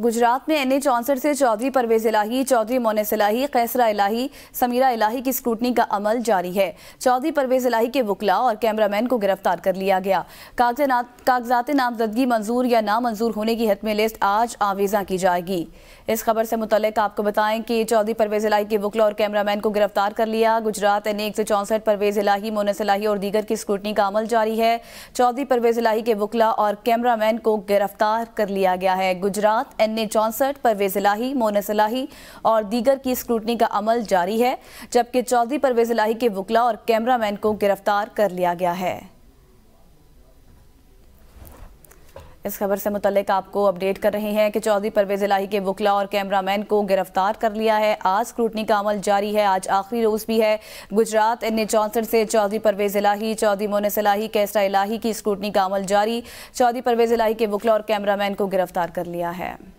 गुजरात में N A चौंसठ से चौधरी परवेज इलाही चौधरी मोन इलाही कैसरा इलाही समीरा इलाही की स्क्रूटनी का अमल जारी है चौधरी परवेज इलाही के वकला और कैमरामैन को गिरफ्तार कर लिया गया कागजात नामजदगी मंजूर या नामंजूर होने की हतमी लिस्ट आज आवेजा की जाएगी इस खबर से मुतल आपको बताएं कि चौधरी परवेज इलाही के वकला और कैमरामैन को गिरफ्तार कर लिया गुजरात एन ए एक सौ चौंसठ परवेज इलाही मोन इलाही और दीगर की स्क्रूटनी का अमल जारी है चौधरी परवेज इलाही के वकला और कैमरामैन को गिरफ्तार कर लिया गया है गुजरात एन ए चौंसठ परवेज इलाही मोनस इलाही और दीगर की स्क्रूटनी का अमल जारी है जबकि चौधरी परवेज इलाही के वकला और कैमरामैन को गिरफ्तार कर लिया गया है इस खबर से मुतलक आपको अपडेट कर रहे हैं कि चौधरी परवेज इलाही के वकला और कैमरामैन को गिरफ्तार कर लिया है आज स्क्रूटनी का अमल जारी है आज आखिरी रोज भी है गुजरात एन ए चौंसठ से चौधरी परवेज इलाही चौधरी मोनस इलाही कैसरा इलाही की स्क्रूटनी का अमल जारी चौधरी परवेज इलाही के वकला और कैमरामैन को गिरफ्तार कर लिया है